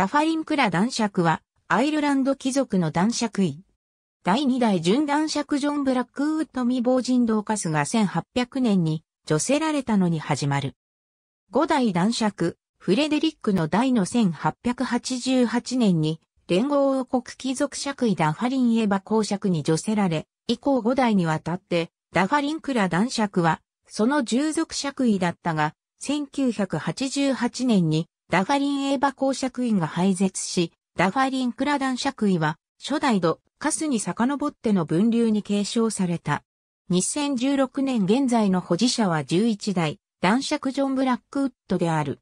ダファリンクラ男爵は、アイルランド貴族の男爵位。第二代純男爵ジョン・ブラックウッド未亡人ーカスが1800年に、除せられたのに始まる。五代男爵、フレデリックの代の1888年に、連合王国貴族爵位ダファリンエァ公爵に除せられ、以降五代にわたって、ダファリンクラ男爵は、その従属爵位だったが、1988年にダファリンエーバ公爵位が廃絶し、ダファリンクラダン爵位は、初代ド、カスに遡っての分流に継承された。2016年現在の保持者は11代、男爵ジョン・ブラックウッドである。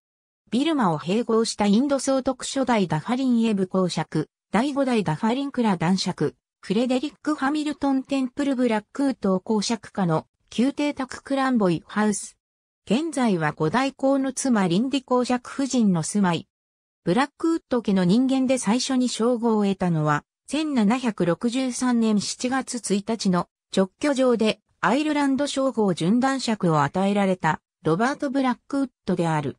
ビルマを併合したインド総督初代ダファリンエブ公爵、第5代ダファリンクラ男爵、フレデリック・ハミルトン・テンプル・ブラックウッド公爵家の宮廷宅クランボイ・ハウス、現在は五代公の妻リンディ公爵夫人の住まい。ブラックウッド家の人間で最初に称号を得たのは、1763年7月1日の直居場でアイルランド称号順断爵を与えられたロバート・ブラックウッドである。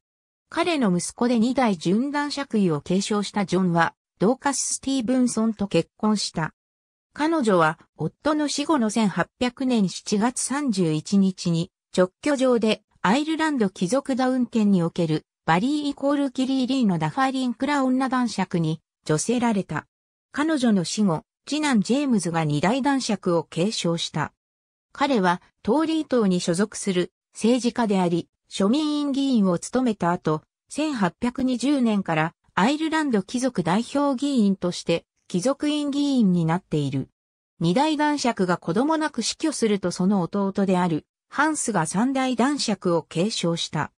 彼の息子で2代順断爵位を継承したジョンは、ドーカス・スティーブンソンと結婚した。彼女は、夫の死後の1800年7月31日に、直居場でアイルランド貴族ダウン圏におけるバリーイコールキリーリーのダファリンクラ女男爵に女性られた。彼女の死後、次男ジェームズが二大男爵を継承した。彼はトーリー党に所属する政治家であり、庶民院議員を務めた後、1820年からアイルランド貴族代表議員として貴族院議員になっている。二大男爵が子供なく死去するとその弟であるハンスが三大男爵を継承した。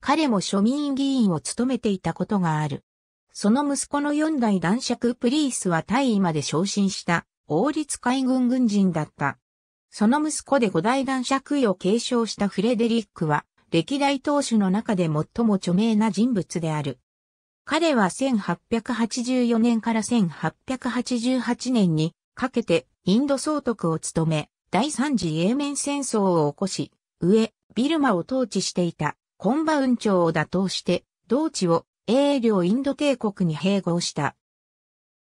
彼も庶民議員を務めていたことがある。その息子の四代男爵プリースは大位まで昇進した王立海軍軍人だった。その息子で五代男爵位を継承したフレデリックは、歴代当主の中で最も著名な人物である。彼は1884年から1888年にかけてインド総督を務め、第三次英面戦争を起こし、上、ビルマを統治していたコンバウン朝を打倒して、同地を英領インド帝国に併合した。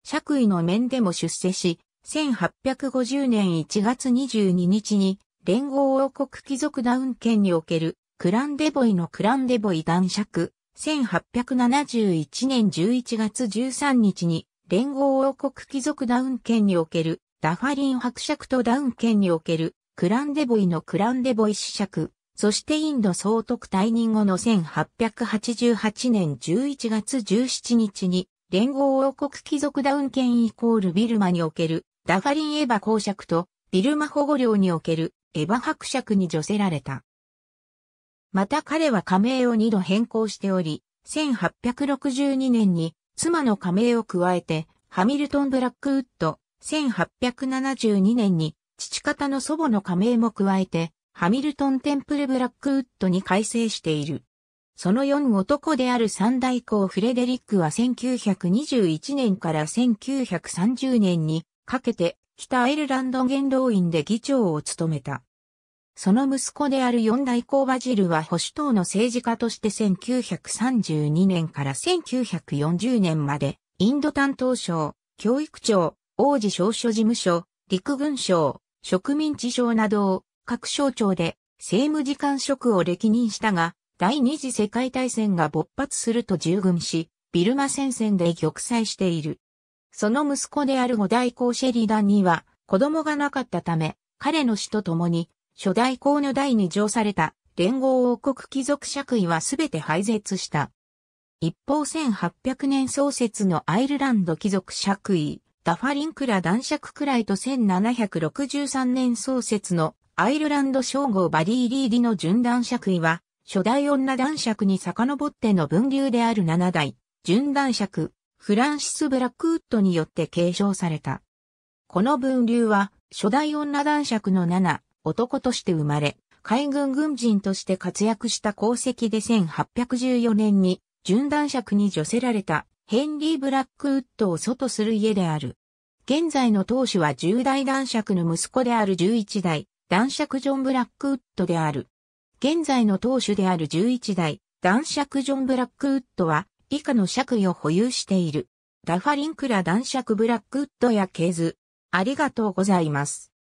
爵位の面でも出世し、1850年1月22日に連合王国貴族ダウン圏におけるクランデボイのクランデボイ男爵、1871年11月13日に連合王国貴族ダウン圏におけるダファリン伯爵とダウン県におけるクランデボイのクランデボイ子爵、そしてインド総督退任後の1888年11月17日に連合王国貴族ダウン県イコールビルマにおけるダファリンエヴァ公爵とビルマ保護領におけるエヴァ伯爵に除せられた。また彼は加盟を2度変更しており、1862年に妻の加盟を加えてハミルトン・ブラックウッド、1872年に父方の祖母の加盟も加えて、ハミルトン・テンプル・ブラックウッドに改正している。その4男である三代公フレデリックは1921年から1930年にかけて北アイルランド元老院で議長を務めた。その息子である四代公バジルは保守党の政治家として1932年から1940年までインド担当省、教育庁、王子少書事務所、陸軍省、植民地省などを各省庁で政務次官職を歴任したが、第二次世界大戦が勃発すると従軍し、ビルマ戦線で玉砕している。その息子である五代公シェリダンには子供がなかったため、彼の死と共に、初代公の代に上された連合王国貴族爵位はすべて廃絶した。一方1800年創設のアイルランド貴族爵位、ダファリンクラ男爵くらいと1763年創設のアイルランド称号バディリーディの準男爵位は、初代女男爵に遡っての分流である七代、準男爵、フランシス・ブラックウッドによって継承された。この分流は、初代女男爵の七、男として生まれ、海軍軍人として活躍した功績で1814年に、準男爵に助せられたヘンリー・ブラックウッドを祖とする家である。現在の当主は10代男爵の息子である11代、男爵ジョン・ブラックウッドである。現在の当主である11代、男爵ジョン・ブラックウッドは、以下の爵位を保有している。ラファリンクラ男爵ブラックウッドやケズ。ありがとうございます。